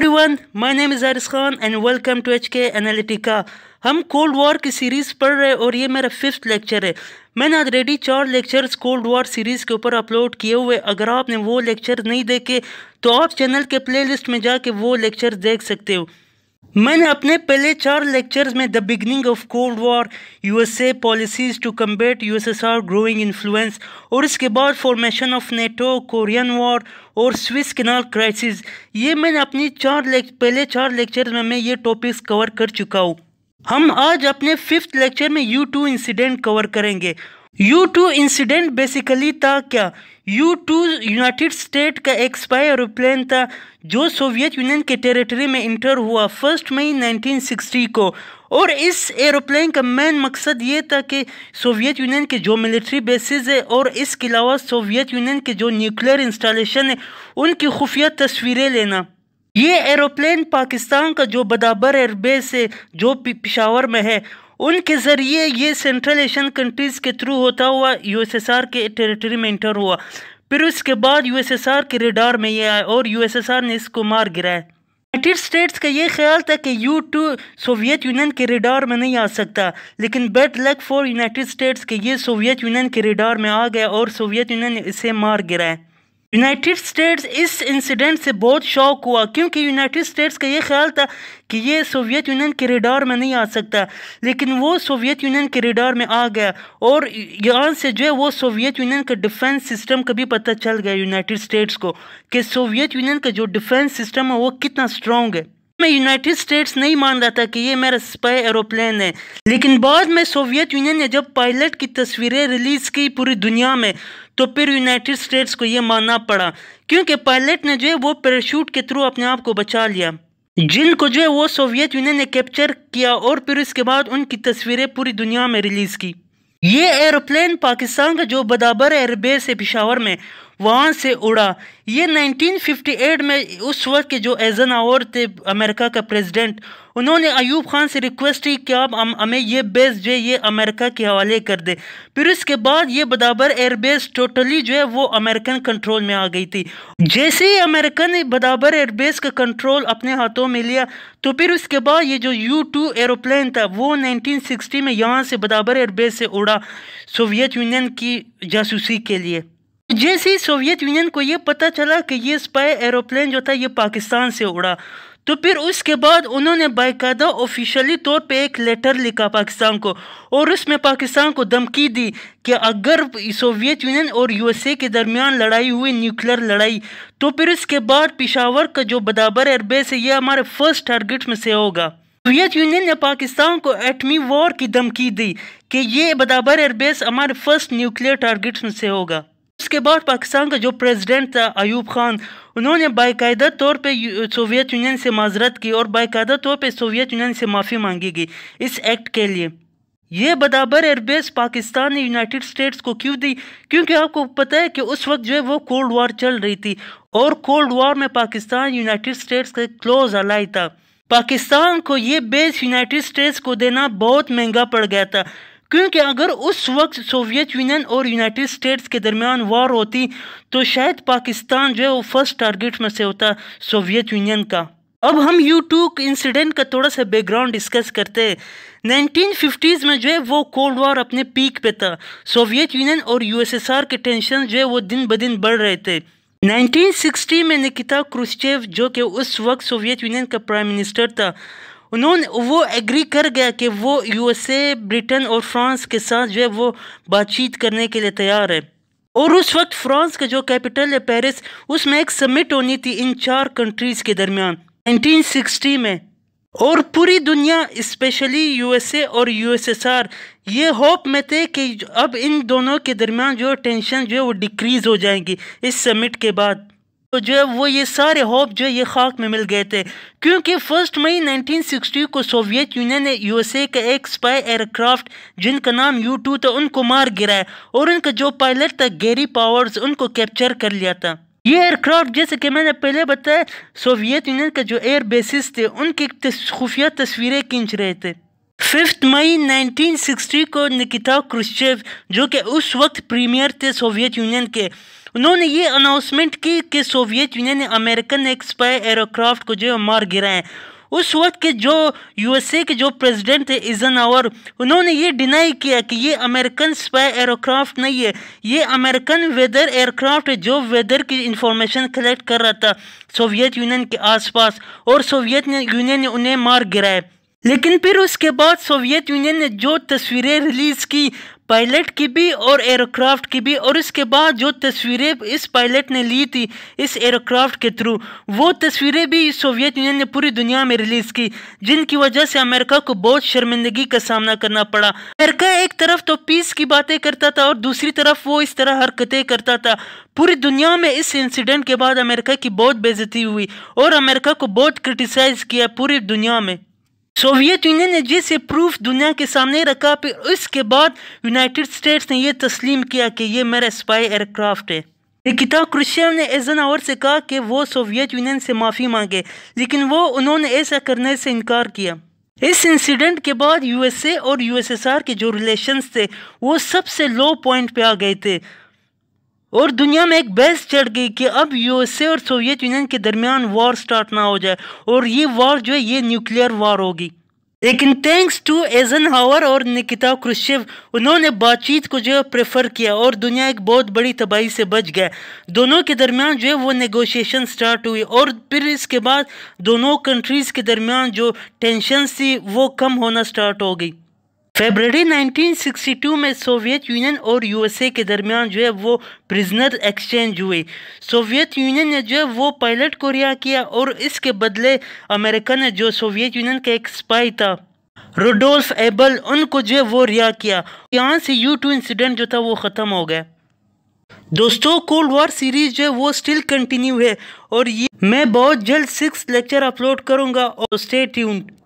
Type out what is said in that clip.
my name is Aris Khan and welcome to H K Analytica हम cold war की series पढ़ रहे हैं और ये मेरा फिफ्थ लेक्चर है मैंने ऑलरेडी चार लेक्चर्स कोल्ड वॉर सीरीज़ के ऊपर अपलोड किए हुए अगर आपने वो लेक्चर नहीं देखे तो आप चैनल के प्लेलिस्ट में जाके वो लेक्चर देख सकते हो मैंने अपने पहले चार लेक्चर्स में the beginning of cold war USA policies to combat USSR growing influence और इसके बाद formation of NATO Korean war और स्विस कैनाल क्राइसिस ये मैंने अपनी चार पहले चार लेक्चर्स में मैं ये टॉपिक्स कवर कर चुका हूँ हम आज अपने फिफ्थ लेक्चर में यू टू इंसिडेंट कवर करेंगे यू टू इंसिडेंट बेसिकली था क्या यू टू यूनाइटेड स्टेट का एक स्पाई एरोप्लेन था जो सोवियत यूनियन के टेरिटरी में इंटर हुआ फर्स्ट मई 1960 को और इस एरोप्लेन का मेन मकसद ये था कि सोवियत यूनियन के जो मिलिट्री बेसिस है और इसके अलावा सोवियत यूनियन के जो न्यूक्लियर इंस्टॉलेशन है उनकी खुफिया तस्वीरें लेना ये एरोप्लेन पाकिस्तान का जो बदाबर एयरबेस है जो पिशावर में है उनके ज़रिए ये सेंट्रल एशियन कंट्रीज़ के थ्रू होता हुआ यूएसएसआर के टेरिटरी में इंटर हुआ फिर उसके बाद यूएसएसआर के रेडार में ये आया और यूएसएसआर ने इसको मार गिराया यूनाइटेड स्टेट्स का ये ख्याल था कि यू टू सोवियत यूनियन के रेडार में नहीं आ सकता लेकिन bad luck for United States के ये सोवियत यूनियन के रेडार में आ गया और सोवियत यूनियन इसे मार गिराया यूनाइटेड स्टेट्स इस इंसिडेंट से बहुत शौक हुआ क्योंकि यूनाइटेड स्टेट्स का ये ख्याल था कि ये सोवियत यूनियन के रेडार में नहीं आ सकता लेकिन वो सोवियत यूनियन के रेडार में आ गया और यहाँ से जो है वो सोवियत यूनियन का डिफेंस सिस्टम का भी पता चल गया यूनाइटेड स्टेट्स को कि सोवियत यूनियन का जो डिफेंस सिस्टम है वो कितना स्ट्रॉन्ग है मैं यूनाइटेड स्टेट्स नहीं मान रहा था कि ये मेरा स्पाई एरोप्लेन है लेकिन बाद में सोवियत यूनियन ने जब पायलट की तस्वीरें रिलीज की पूरी दुनिया में तो फिर यूनाइटेड स्टेट्स को ये मानना पड़ा क्योंकि पायलट ने जो है वो पैराशूट के थ्रू अपने आप को बचा लिया जिनको जो है वो सोवियत यूनियन ने कैप्चर किया और फिर उसके बाद उनकी तस्वीरें पूरी दुनिया में रिलीज़ की ये एरोप्लेन पाकिस्तान का जो बदाबर एयरबेस है पिशावर में वहाँ से उड़ा ये 1958 में उस वक्त के जो एजन और थे अमेरिका का प्रेसिडेंट उन्होंने अयूब खान से रिक्वेस्ट की कि आप हमें ये बेस जो है ये अमेरिका के हवाले कर दे फिर उसके बाद ये बदाबर एयरबेस टोटली जो है वो अमेरिकन कंट्रोल में आ गई थी जैसे ही अमेरिका ने बदाबर एयरबेस का कंट्रोल अपने हाथों में लिया तो फिर उसके बाद ये जो यू टू एरोप्लन था वो नाइनटीन में यहाँ से बदाबर एयरबेस से उड़ा सोवियत यूनियन की जासूसी के लिए जैसे ही सोवियत यूनियन को ये पता चला कि ये स्पाई एरोप्लेन जो था ये पाकिस्तान से उड़ा तो फिर उसके बाद उन्होंने बायदा ऑफिशियली तौर पे एक लेटर लिखा पाकिस्तान को और उसमें पाकिस्तान को धमकी दी कि अगर सोवियत यूनियन और यूएसए के दरमियान लड़ाई हुई न्यूक्लियर लड़ाई तो फिर उसके बाद पिशावर का जो बदाबर एयरबेस है ये हमारे फर्स्ट टारगेट में से होगा सोवियत यूनियन ने पाकिस्तान को एटमी वॉर की धमकी दी कि ये बदाबर एयरबेस हमारे फर्स्ट न्यूक्लियर टारगेट में से होगा उसके बाद पाकिस्तान का जो प्रेसिडेंट था अयूब खान उन्होंने बाकायदा तौर पे सोवियत यूनियन से माजरत की और बाकायदा तौर पे सोवियत यूनियन से माफ़ी मांगी गई इस एक्ट के लिए ये बदाबर एयरबेस पाकिस्तान ने यूनाइटेड स्टेट्स को क्यों दी क्योंकि आपको पता है कि उस वक्त जो है वो कोल्ड वार चल रही थी और कोल्ड वार में पाकिस्तान यूनाइटेड स्टेट्स का क्लोज अलाई था पाकिस्तान को ये बेस यूनाइटेड स्टेट्स को देना बहुत महंगा पड़ गया था क्योंकि अगर उस वक्त सोवियत यूनियन और यूनाइटेड स्टेट्स के दरमियान वार होती तो शायद पाकिस्तान जो है वो फर्स्ट टारगेट में से होता सोवियत यूनियन का अब हम यू टू इंसिडेंट का थोड़ा सा बैकग्राउंड डिस्कस करते हैं फिफ्टीज में जो है वो कोल्ड वॉर अपने पीक पे था सोवियत यूनियन और यूएसएसआर के टेंशन जो है वो दिन ब दिन बढ़ रहे थे 1960 में निकिता क्रुश्चेव जो कि उस वक्त सोवियत यूनियन का प्राइम मिनिस्टर था उन्होंने वो एग्री कर गया कि वो यूएसए ब्रिटेन और फ्रांस के साथ जो है वो बातचीत करने के लिए तैयार है और उस वक्त फ्रांस का जो कैपिटल है पेरिस उसमें एक समिट होनी थी इन चार कंट्रीज़ के दरमियान 1960 में और पूरी दुनिया स्पेशली यूएसए और यूएसएसआर ये होप में थे कि अब इन दोनों के दरमियान जो टेंशन जो है वो डिक्रीज़ हो जाएंगी इस समिट के बाद तो जो है वो ये सारे होप जो ये खाक में मिल गए थे क्योंकि फर्स्ट मई 1960 को सोवियत यूनियन ने यूएसए का एक स्पाई एयरक्राफ्ट जिनका नाम यू टू था उनको मार गिराया और उनका जो पायलट था गेरी पावर्स उनको कैप्चर कर लिया था ये एयरक्राफ्ट जैसे कि मैंने पहले बताया सोवियत यूनियन का जो एयर बेसिस थे उनकी खुफिया तस्वीरें खींच रहे थे फिफ्थ मई 1960 को निकिता क्रिश्चेव जो कि उस वक्त प्रीमियर थे सोवियत यूनियन के उन्होंने ये अनाउंसमेंट की कि सोवियत यूनियन ने अमेरिकन एक्सपायर एयरोक्राफ्ट को जो है मार गिराए उस वक्त के जो यूएसए के जो प्रेसिडेंट थे इजन आवर उन्होंने ये डिनाई किया कि ये अमेरिकन स्पाई एयरोक्राफ्ट नहीं है ये अमेरिकन वेदर एयरक्राफ्ट है जो वेदर की इंफॉर्मेशन कलेक्ट कर रहा था सोवियत यूनियन के आसपास और सोवियत यूनियन ने उन्हें मार गिराया लेकिन फिर उसके बाद सोवियत यूनियन ने जो तस्वीरें रिलीज़ की पायलट की भी और एयरक्राफ्ट की भी और इसके बाद जो तस्वीरें इस पायलट ने ली थी इस एयरक्राफ्ट के थ्रू वो तस्वीरें भी सोवियत यूनियन ने पूरी दुनिया में रिलीज़ की जिनकी वजह से अमेरिका को बहुत शर्मिंदगी का सामना करना पड़ा अमेरिका एक तरफ तो पीस की बातें करता था और दूसरी तरफ वो इस तरह हरकतें करता था पूरी दुनिया में इस इंसिडेंट के बाद अमेरिका की बहुत बेजती हुई और अमेरिका को बहुत क्रिटिसाइज़ किया पूरी दुनिया में सोवियत यूनियन ने जिसे प्रूफ दुनिया के सामने रखा फिर उसके बाद यूनाइटेड स्टेट्स ने यह तस्लीम किया कि यह मेरा स्पाई एयरक्राफ्ट है निकिता क्रुशेव ने एजन आवर से कहा कि वो सोवियत यूनियन से माफ़ी मांगे लेकिन वो उन्होंने ऐसा करने से इनकार किया इस इंसिडेंट के बाद यूएसए और यूएसएसआर के जो रिलेशंस थे वो सबसे लो पॉइंट पे आ गए थे और दुनिया में एक बहस चढ़ गई कि अब यूएसए और सोवियत यूनियन के दरमियान वॉर स्टार्ट ना हो जाए और ये वॉर जो है ये न्यूक्लियर वॉर होगी लेकिन थैंक्स टू एजन हावर और निकिता क्रुशेव उन्होंने बातचीत को जो है प्रेफर किया और दुनिया एक बहुत बड़ी तबाही से बच गया दोनों के दरमियान जो है वो नेगोशिएशन स्टार्ट हुई और फिर इसके बाद दोनों कंट्रीज़ के दरमियान जो टेंशन थी वो कम होना स्टार्ट हो गई फेबररी 1962 में सोवियत यूनियन और यूएसए के दरमियान जो है वो प्रिजनर एक्सचेंज हुए सोवियत यूनियन ने जो है वो पायलट को रिहा किया और इसके बदले अमेरिका ने जो सोवियत यूनियन का एक स्पाई था रोडोल्फ एबल उनको जो है वो रिहा किया यहाँ से यू टू इंसिडेंट जो था वो ख़त्म हो गया दोस्तों कोल्ड वॉर सीरीज जो है वो स्टिल कंटिन्यू है और ये मैं बहुत जल्द सिक्स लेक्चर अपलोड करूँगा और स्टेट